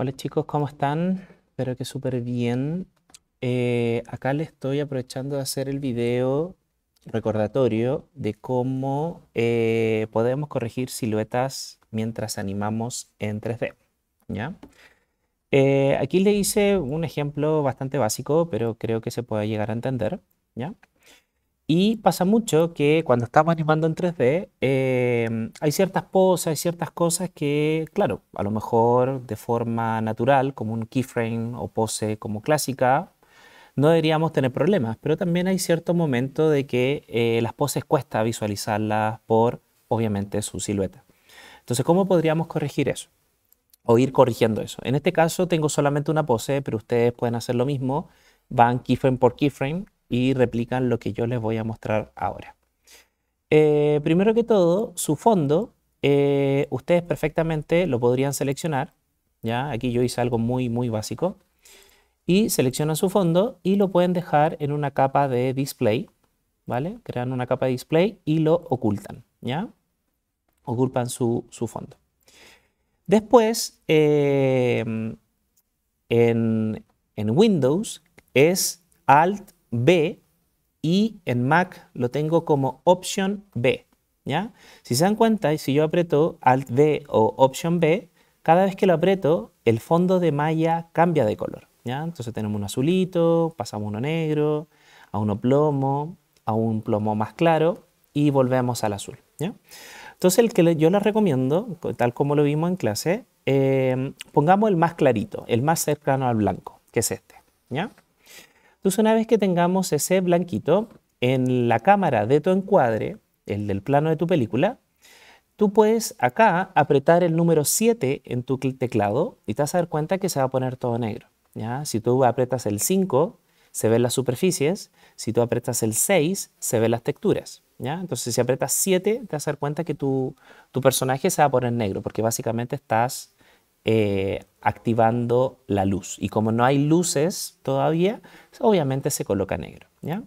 Hola chicos, ¿cómo están? Espero que súper bien. Eh, acá les estoy aprovechando de hacer el video recordatorio de cómo eh, podemos corregir siluetas mientras animamos en 3D. ¿ya? Eh, aquí le hice un ejemplo bastante básico, pero creo que se puede llegar a entender. ¿ya? Y pasa mucho que cuando estamos animando en 3D, em, hay ciertas poses, hay ciertas cosas que, claro, a lo mejor de forma natural, como un keyframe o pose como clásica, no deberíamos tener problemas. Pero también hay cierto momento de que eh, las poses cuesta visualizarlas por, obviamente, su silueta. Entonces, ¿cómo podríamos corregir eso? O ir corrigiendo eso. En este caso tengo solamente una pose, pero ustedes pueden hacer lo mismo. Van keyframe por keyframe y replican lo que yo les voy a mostrar ahora. Eh, primero que todo, su fondo, eh, ustedes perfectamente lo podrían seleccionar. ¿ya? Aquí yo hice algo muy, muy básico. Y seleccionan su fondo y lo pueden dejar en una capa de display. ¿vale? Crean una capa de display y lo ocultan. ¿ya? Ocultan su, fondo. Después, eh, en, en Windows es Alt B y en Mac lo tengo como Option B. ¿ya? Si se dan cuenta, si yo aprieto Alt B o Option B, cada vez que lo aprieto, el fondo de malla cambia de color. ¿ya? Entonces tenemos un azulito, pasamos uno negro, a uno plomo, a un plomo más claro y volvemos al azul. ¿ya? Entonces el que yo les recomiendo, tal como lo vimos en clase, eh, pongamos el más clarito, el más cercano al blanco, que es este. ¿ya? Entonces, una vez que tengamos ese blanquito en la cámara de tu encuadre, el del plano de tu película, tú puedes acá apretar el número 7 en tu teclado y te vas a dar cuenta que se va a poner todo negro. ¿ya? Si tú apretas el 5, se ven las superficies. Si tú apretas el 6, se ven las texturas. ¿ya? Entonces, si apretas 7, te vas a dar cuenta que tu, tu personaje se va a poner negro, porque básicamente estás eh, activando la luz. Y como no hay luces todavía, obviamente se coloca negro. ¿ya?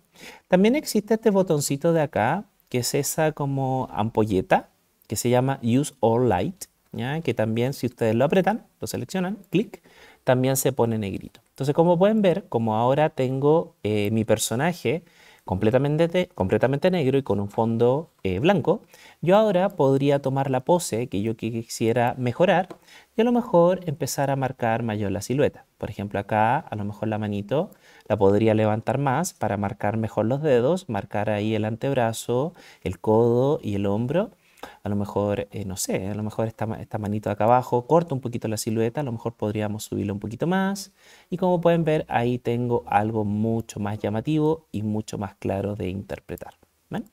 También existe este botoncito de acá, que es esa como ampolleta, que se llama Use All Light, ¿ya? que también si ustedes lo apretan, lo seleccionan, clic, también se pone negrito. Entonces, como pueden ver, como ahora tengo eh, mi personaje completamente, completamente negro y con un fondo eh, blanco, yo ahora podría tomar la pose que yo quisiera mejorar y a lo mejor empezar a marcar mayor la silueta. Por ejemplo, acá a lo mejor la manito la podría levantar más para marcar mejor los dedos, marcar ahí el antebrazo, el codo y el hombro a lo mejor, eh, no sé, a lo mejor esta, esta manito de acá abajo corta un poquito la silueta, a lo mejor podríamos subirlo un poquito más. Y como pueden ver, ahí tengo algo mucho más llamativo y mucho más claro de interpretar. ¿Ven?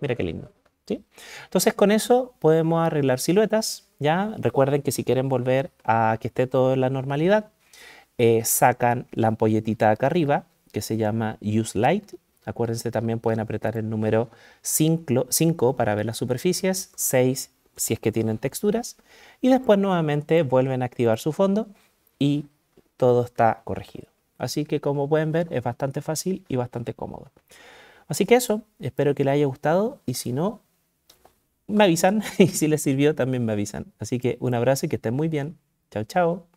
Mira qué lindo. ¿sí? Entonces con eso podemos arreglar siluetas. ¿ya? Recuerden que si quieren volver a que esté todo en la normalidad, eh, sacan la ampolletita acá arriba que se llama Use Light Acuérdense también pueden apretar el número 5 para ver las superficies, 6 si es que tienen texturas y después nuevamente vuelven a activar su fondo y todo está corregido. Así que como pueden ver es bastante fácil y bastante cómodo. Así que eso, espero que les haya gustado y si no, me avisan y si les sirvió también me avisan. Así que un abrazo y que estén muy bien. Chao, chao.